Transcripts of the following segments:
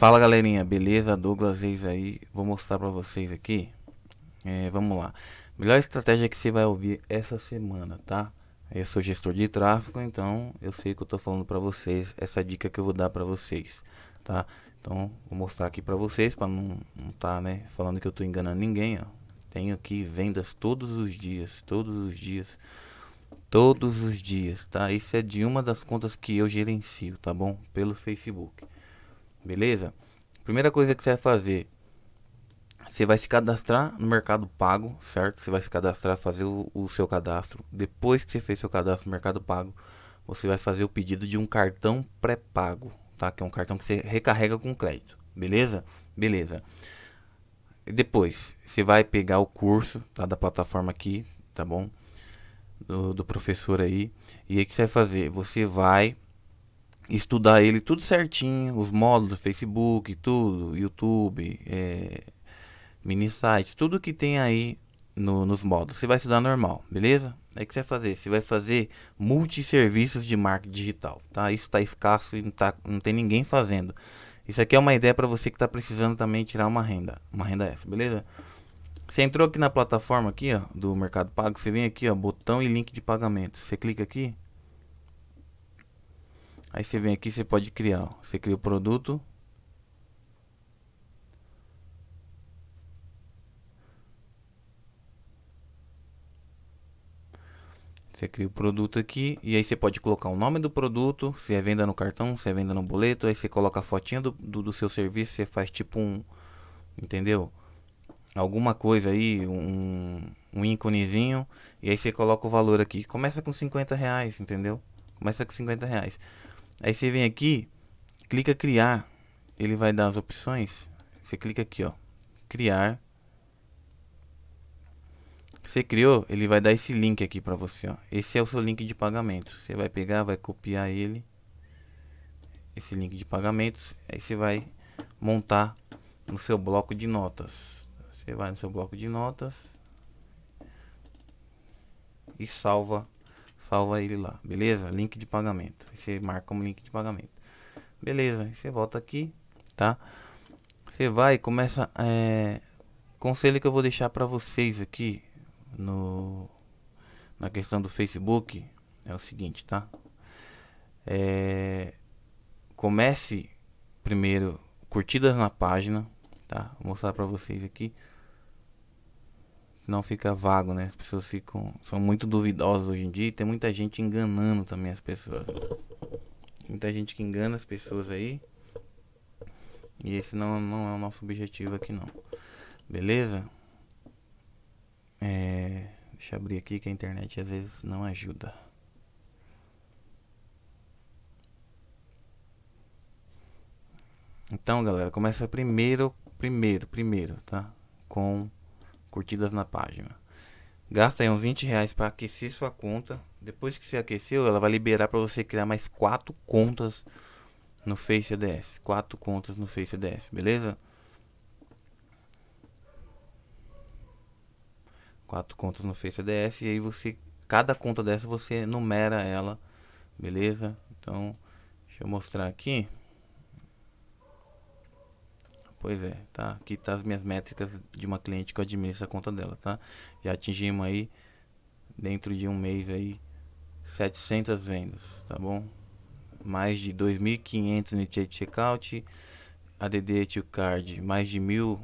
Fala galerinha, beleza? Douglas Reis aí, vou mostrar pra vocês aqui é, Vamos lá Melhor estratégia que você vai ouvir essa semana, tá? Eu sou gestor de tráfego, então eu sei que eu tô falando pra vocês Essa dica que eu vou dar pra vocês, tá? Então, vou mostrar aqui pra vocês, pra não, não tá, né, falando que eu tô enganando ninguém, ó Tenho aqui vendas todos os dias, todos os dias Todos os dias, tá? Isso é de uma das contas que eu gerencio, tá bom? Pelo Facebook Beleza? Primeira coisa que você vai fazer, você vai se cadastrar no Mercado Pago, certo? Você vai se cadastrar, fazer o, o seu cadastro. Depois que você fez seu cadastro no Mercado Pago, você vai fazer o pedido de um cartão pré-pago, tá? Que é um cartão que você recarrega com crédito, beleza? Beleza. Depois, você vai pegar o curso tá? da plataforma aqui, tá bom? Do, do professor aí. E aí, o que você vai fazer? Você vai estudar ele tudo certinho, os módulos do Facebook, tudo, YouTube, é, mini site, tudo que tem aí no, nos módulos. Você vai estudar normal, beleza? é que você vai fazer? Você vai fazer multiserviços de marketing digital, tá? Isso está escasso e não, tá, não tem ninguém fazendo. Isso aqui é uma ideia para você que está precisando também tirar uma renda, uma renda essa, beleza? Você entrou aqui na plataforma aqui, ó, do Mercado Pago, você vem aqui, ó, botão e link de pagamento. Você clica aqui, Aí você vem aqui, você pode criar. Você cria o produto. Você cria o produto aqui e aí você pode colocar o nome do produto, se é venda no cartão, se é venda no boleto, aí você coloca a fotinha do, do, do seu serviço, você faz tipo um, entendeu? Alguma coisa aí, um, um íconezinho, e aí você coloca o valor aqui. Começa com 50 reais, entendeu? Começa com 50 reais. Aí você vem aqui, clica criar, ele vai dar as opções. Você clica aqui, ó, criar. Você criou, ele vai dar esse link aqui para você, ó. Esse é o seu link de pagamento. Você vai pegar, vai copiar ele, esse link de pagamentos. Aí você vai montar no seu bloco de notas. Você vai no seu bloco de notas e salva salva ele lá, beleza? Link de pagamento. Você marca como link de pagamento. Beleza, você volta aqui, tá? Você vai começa. É, conselho que eu vou deixar para vocês aqui no na questão do Facebook é o seguinte, tá? É, comece primeiro curtidas na página, tá? Vou mostrar para vocês aqui senão fica vago, né? As pessoas ficam são muito duvidosas hoje em dia e tem muita gente enganando também as pessoas. Muita gente que engana as pessoas aí. E esse não, não é o nosso objetivo aqui não. Beleza? É, deixa eu abrir aqui que a internet às vezes não ajuda. Então, galera, começa primeiro, primeiro, primeiro, tá? Com curtidas na página. Gasta aí uns 20 reais para aquecer sua conta. Depois que você aqueceu, ela vai liberar para você criar mais quatro contas no Face ADS. Quatro contas no Face ADS, beleza? Quatro contas no Face ADS e aí você cada conta dessa você numera ela, beleza? Então, deixa eu mostrar aqui. Pois é, tá? Aqui tá as minhas métricas de uma cliente que eu administro a conta dela, tá? Já atingimos aí, dentro de um mês aí, 700 vendas, tá bom? Mais de 2.500 no checkout, ADD to card, mais de 1.000,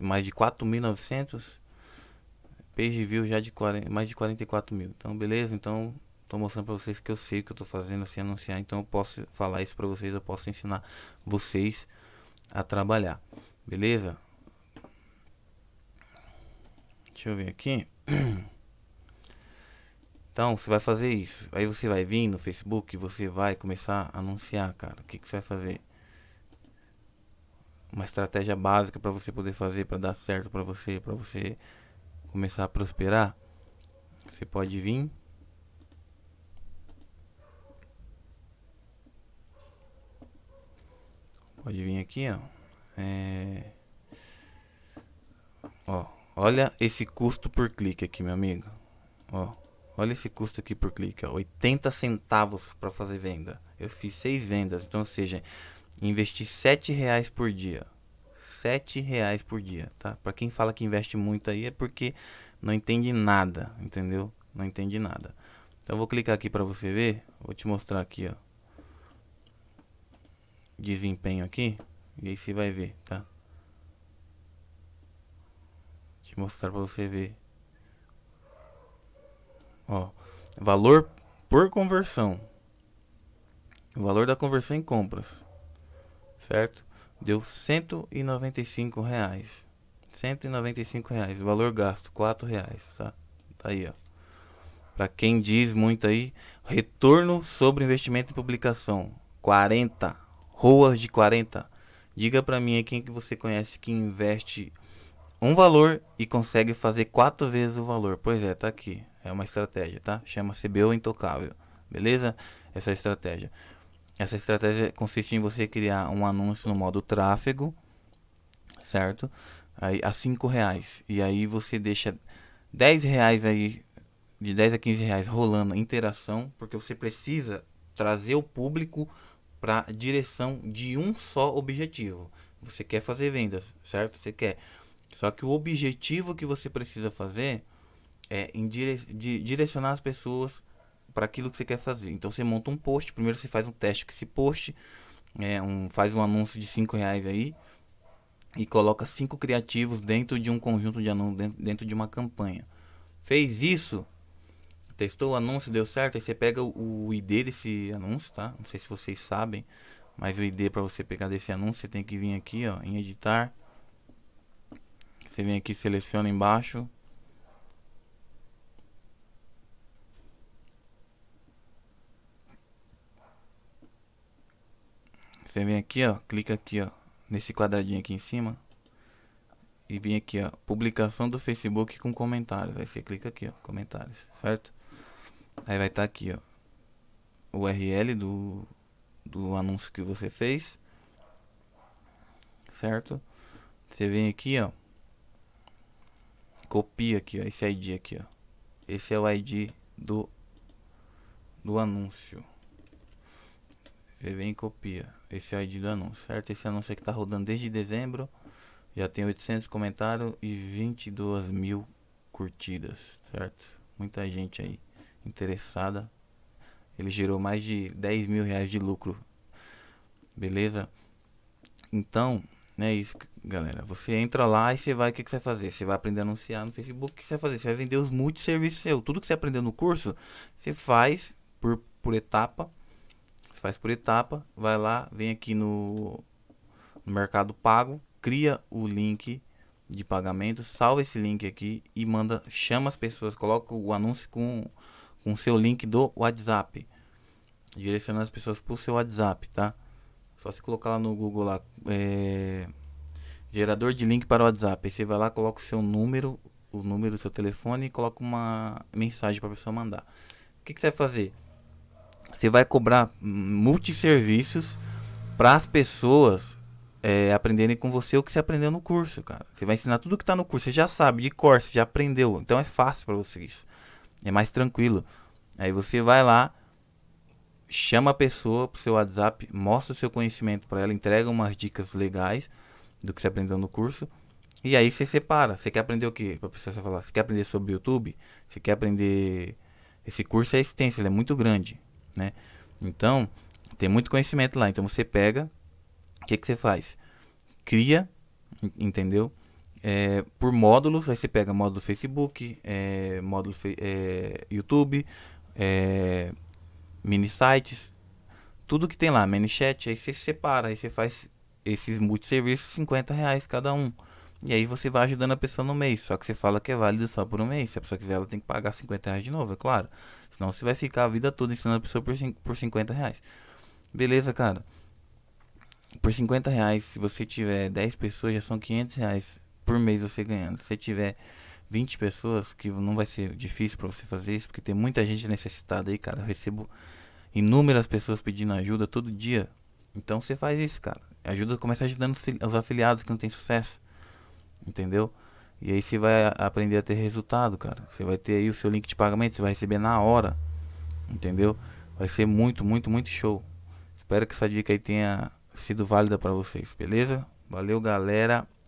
mais de 4.900, page view já de 40, mais de 44 mil. Então, beleza? Então, tô mostrando para vocês que eu sei o que eu tô fazendo assim, anunciar, então eu posso falar isso para vocês, eu posso ensinar vocês a trabalhar. Beleza? Deixa eu ver aqui. Então, você vai fazer isso. Aí você vai vir no Facebook e você vai começar a anunciar, cara. O que, que você vai fazer? Uma estratégia básica para você poder fazer, para dar certo para você, para você começar a prosperar. Você pode vir Pode vir aqui, ó. É... Ó, olha esse custo por clique aqui, meu amigo. Ó, olha esse custo aqui por clique, ó, 80 centavos para fazer venda. Eu fiz seis vendas, então, ou seja, investi 7 reais por dia. 7 reais por dia, tá? Para quem fala que investe muito aí é porque não entende nada, entendeu? Não entende nada. Então, eu vou clicar aqui para você ver. Vou te mostrar aqui, ó desempenho aqui. E aí você vai ver, tá? Deixa eu mostrar pra você ver. Ó, valor por conversão. O valor da conversão em compras. Certo? Deu 195 reais. 195 reais. O valor gasto, 4 reais, tá? Tá aí, ó. Pra quem diz muito aí, retorno sobre investimento em publicação, 40 ruas de 40. Diga para mim quem que você conhece que investe um valor e consegue fazer quatro vezes o valor. Pois é, tá aqui. É uma estratégia, tá? Chama CBO intocável. Beleza? Essa é estratégia. Essa estratégia consiste em você criar um anúncio no modo tráfego, certo? Aí a cinco reais. E aí você deixa 10 reais aí, de 10 a 15 reais rolando interação, porque você precisa trazer o público para direção de um só objetivo. Você quer fazer vendas, certo? Você quer. Só que o objetivo que você precisa fazer é em dire de direcionar as pessoas para aquilo que você quer fazer. Então você monta um post, primeiro você faz um teste com esse post, é, um, faz um anúncio de cinco reais aí e coloca cinco criativos dentro de um conjunto de anúncios, dentro de uma campanha. Fez isso, testou o anúncio, deu certo, aí você pega o ID desse anúncio, tá? Não sei se vocês sabem, mas o ID para você pegar desse anúncio, você tem que vir aqui, ó, em editar. Você vem aqui, seleciona embaixo. Você vem aqui, ó, clica aqui, ó, nesse quadradinho aqui em cima. E vem aqui, ó, publicação do Facebook com comentários. Aí você clica aqui, ó, comentários, certo? Aí vai estar tá aqui, ó. O URL do, do anúncio que você fez. Certo? Você vem aqui, ó. Copia aqui, ó. Esse ID aqui, ó. Esse é o ID do, do anúncio. Você vem e copia. Esse é o ID do anúncio, certo? Esse anúncio aqui tá rodando desde dezembro. Já tem 800 comentários e 22 mil curtidas, certo? Muita gente aí interessada. Ele gerou mais de 10 mil reais de lucro. Beleza? Então, é isso, galera. Você entra lá e você vai, o que, que você vai fazer? Você vai aprender a anunciar no Facebook. O que você vai fazer? Você vai vender os multiserviços, seu. Tudo que você aprendeu no curso, você faz por, por etapa. Você faz por etapa. Vai lá, vem aqui no, no Mercado Pago, cria o link de pagamento, salva esse link aqui e manda, chama as pessoas, coloca o anúncio com com seu link do WhatsApp. Direcionando as pessoas para o seu WhatsApp, tá? Só se colocar lá no Google lá, é, gerador de link para o WhatsApp. Aí você vai lá, coloca o seu número, o número do seu telefone e coloca uma mensagem para a pessoa mandar. O que, que você vai fazer? Você vai cobrar multisserviços para as pessoas é, aprenderem com você o que você aprendeu no curso, cara. Você vai ensinar tudo que está no curso. Você já sabe de cor, você já aprendeu. Então é fácil para você isso. É mais tranquilo. Aí você vai lá, chama a pessoa pro seu WhatsApp, mostra o seu conhecimento para ela, entrega umas dicas legais do que você aprendeu no curso. E aí você separa. Você quer aprender o quê? Pra pessoa falar, você quer aprender sobre YouTube? Você quer aprender. Esse curso é extenso, ele é muito grande. Né? Então, tem muito conhecimento lá. Então você pega, o que, que você faz? Cria, entendeu? é, por módulos, aí você pega módulo Facebook, é, módulo é, YouTube, é, mini sites, tudo que tem lá, mini chat, aí você separa, aí você faz esses multiserviços 50 reais cada um. E aí você vai ajudando a pessoa no mês, só que você fala que é válido só por um mês. Se a pessoa quiser, ela tem que pagar 50 reais de novo, é claro. Senão você vai ficar a vida toda ensinando a pessoa por, por 50 reais. Beleza, cara? Por 50 reais, se você tiver 10 pessoas, já são 500 reais por mês você ganhando. Se você tiver 20 pessoas, que não vai ser difícil para você fazer isso, porque tem muita gente necessitada aí, cara. Eu recebo inúmeras pessoas pedindo ajuda todo dia. Então você faz isso, cara. Ajuda, começa ajudando os afiliados que não tem sucesso. Entendeu? E aí você vai aprender a ter resultado, cara. Você vai ter aí o seu link de pagamento, você vai receber na hora. Entendeu? Vai ser muito, muito, muito show. Espero que essa dica aí tenha sido válida para vocês, beleza? Valeu, galera